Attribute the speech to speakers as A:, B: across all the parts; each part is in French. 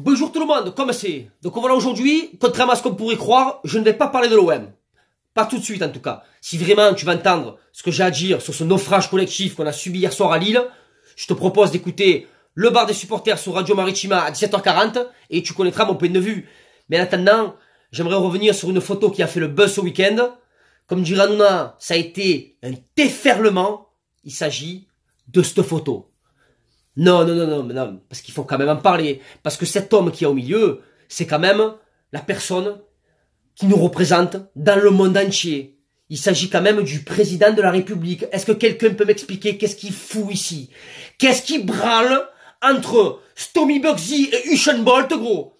A: Bonjour tout le monde, comment c'est. Donc voilà aujourd'hui, contrairement à ce qu'on pourrait croire, je ne vais pas parler de l'OM. Pas tout de suite en tout cas. Si vraiment tu veux entendre ce que j'ai à dire sur ce naufrage collectif qu'on a subi hier soir à Lille, je te propose d'écouter le bar des supporters sur Radio Maritima à 17h40 et tu connaîtras mon point de vue. Mais en attendant, j'aimerais revenir sur une photo qui a fait le buzz ce week-end. Comme dira Nouna, ça a été un déferlement. Il s'agit de cette photo. Non, non, non, non, non, parce qu'il faut quand même en parler. Parce que cet homme qui est au milieu, c'est quand même la personne qui nous représente dans le monde entier. Il s'agit quand même du président de la République. Est-ce que quelqu'un peut m'expliquer qu'est-ce qu'il fout ici Qu'est-ce qui branle entre Stomy Bugsy et Usain Bolt, gros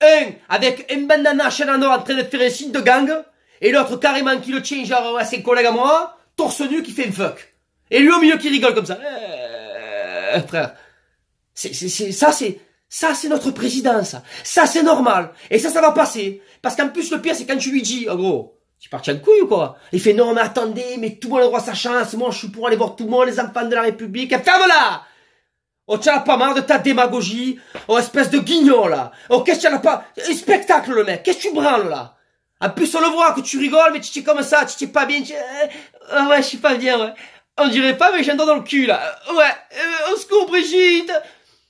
A: Un avec un bandana Shenandoah en train de faire un signe de gang, et l'autre carrément qui le tient genre à ses collègues à moi, torse nu qui fait un fuck. Et lui au milieu qui rigole comme ça. Euh, frère. C'est, c'est, ça, c'est, ça, c'est notre président, ça. Ça, c'est normal. Et ça, ça va passer. Parce qu'en plus, le pire, c'est quand tu lui dis, en oh, gros, tu es parti en couille ou quoi Il fait, non, mais attendez, mais tout le monde a droit à sa chance. Moi, je suis pour aller voir tout le monde, les enfants de la République. Ferme-la Oh, tu as pas marre de ta démagogie Oh, espèce de guignol, là Oh, qu'est-ce que tu as pas Un spectacle, le mec Qu'est-ce que tu branles, là En plus, on le voit que tu rigoles, mais tu t'es comme ça, tu t'es pas bien, euh, ouais, je suis pas bien, ouais. On dirait pas, mais j'entends dans le cul, là. Euh, ouais, euh, au secours, Brigitte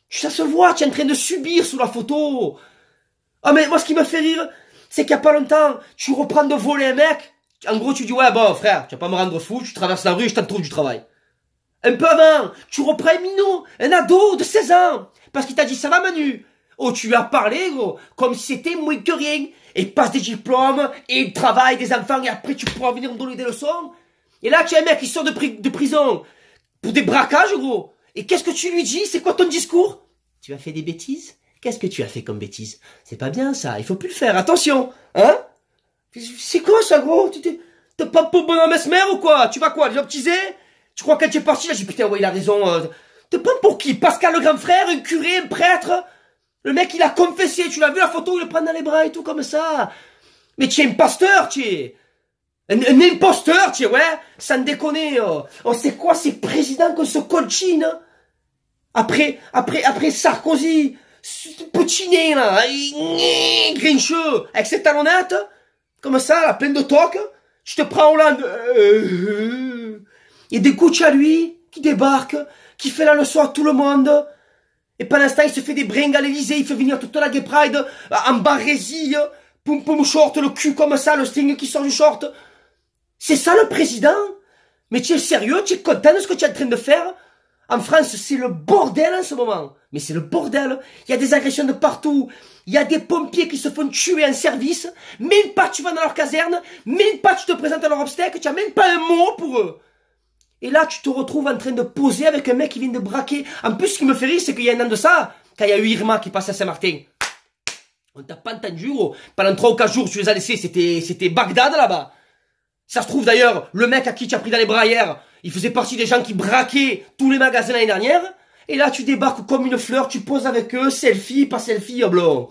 A: ça se voit, tu es en train de subir sous la photo. Ah, mais moi, ce qui me fait rire, c'est qu'il n'y a pas longtemps, tu reprends de voler un mec. En gros, tu dis, ouais, bon, frère, tu vas pas me rendre fou, tu traverses la rue je t'en trouve du travail. Un peu avant, tu reprends un minot, un ado de 16 ans, parce qu'il t'a dit, ça va, Manu. Oh, tu lui as parlé, gros, comme si c'était moins que rien. Et passe des diplômes, et travaille des enfants, et après, tu pourras venir me donner des leçons. Et là, tu as un mec qui sort de prison pour des braquages, gros. Et qu'est-ce que tu lui dis C'est quoi ton discours Tu as fait des bêtises Qu'est-ce que tu as fait comme bêtises C'est pas bien ça, il faut plus le faire, attention Hein C'est quoi ça gros T'es pas pour bonhomme mère ou quoi Tu vas quoi, baptiser Tu crois qu'elle t'est parti, Là j'ai putain ouais il a raison. Tu euh. T'es pas pour qui Pascal le grand frère, un curé, un prêtre Le mec il a confessé, tu l'as vu la photo il le prend dans les bras et tout comme ça Mais tu es un pasteur, tu es un, imposteur, tu es, ouais Sans déconner, oh on oh, sait quoi ces présidents qu'on se colchine hein? Après, après, après Sarkozy, Poutine là, grincheux, avec ses talonnettes, comme ça, la pleine de toque, je te prends Hollande. Euh, il y a des coachs à lui qui débarque, qui fait la leçon à tout le monde. Et pendant ce temps, il se fait des bringues à l'Elysée, il fait venir toute la gay pride, en barésie, poum poum short, le cul comme ça, le string qui sort du short. C'est ça le président Mais tu es sérieux Tu es content de ce que tu es en train de faire en France, c'est le bordel en ce moment. Mais c'est le bordel. Il y a des agressions de partout. Il y a des pompiers qui se font tuer en service. Même pas tu vas dans leur caserne. Même pas tu te présentes à leur obstacle. Tu n'as même pas un mot pour eux. Et là, tu te retrouves en train de poser avec un mec qui vient de braquer. En plus, ce qui me fait rire, c'est qu'il y a un an de ça, quand il y a eu Irma qui passe à Saint-Martin. On t'a pas entendu, gros. Pendant trois ou quatre jours, tu les as laissés. C'était, c'était Bagdad, là-bas. Ça se trouve, d'ailleurs, le mec à qui tu as pris dans les bras hier, il faisait partie des gens qui braquaient tous les magasins l'année dernière. Et là, tu débarques comme une fleur, tu poses avec eux, selfie, pas selfie, oblong. Oh,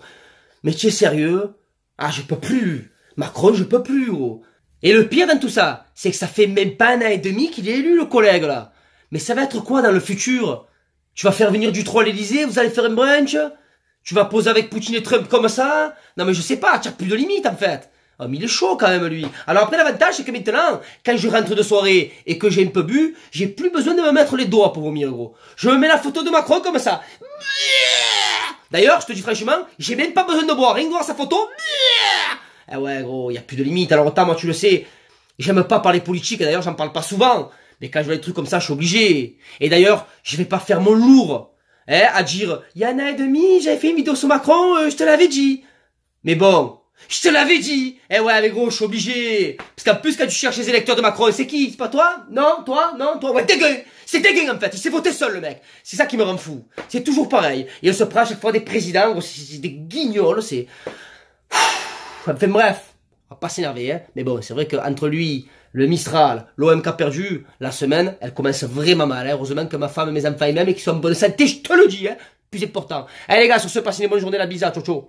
A: mais tu es sérieux Ah, je peux plus. Macron, je peux plus, gros. Oh. Et le pire dans tout ça, c'est que ça fait même pas un an et demi qu'il est élu, le collègue, là. Mais ça va être quoi dans le futur Tu vas faire venir du troll l'Elysée, vous allez faire un brunch Tu vas poser avec Poutine et Trump comme ça Non mais je sais pas, tu plus de limite en fait. Oh, mais il est chaud quand même, lui. Alors après, l'avantage, c'est que maintenant, quand je rentre de soirée et que j'ai un peu bu, j'ai plus besoin de me mettre les doigts pour vomir, gros. Je me mets la photo de Macron comme ça. D'ailleurs, je te dis franchement, j'ai même pas besoin de boire. Rien de voir sa photo. Eh ouais, gros, il a plus de limite. Alors autant, moi, tu le sais, j'aime pas parler politique. D'ailleurs, j'en parle pas souvent. Mais quand je vois des trucs comme ça, je suis obligé. Et d'ailleurs, je vais pas faire mon lourd. Hein, à dire, il y en a et demi, j'avais fait une vidéo sur Macron, euh, je te l'avais dit. Mais bon, je te l'avais dit Eh ouais, mais gros, je suis obligé Parce qu'en plus, quand tu cherches les électeurs de Macron, c'est qui C'est pas toi Non Toi Non Toi Ouais, dégueu C'est dégueu, en fait Il s'est voté seul, le mec C'est ça qui me rend fou C'est toujours pareil Et on se prend à chaque fois des présidents, c'est des guignols, c'est... Enfin bref, on va pas s'énerver, hein Mais bon, c'est vrai qu'entre lui, le Mistral, l'OMK perdu, la semaine, elle commence vraiment mal, hein Heureusement que ma femme, et mes enfants et même, et qu'ils sont en bonne santé, je te le dis, hein Plus important Allez les gars, sur ce, passez une bonne journée, la bise, hein. ciao ciao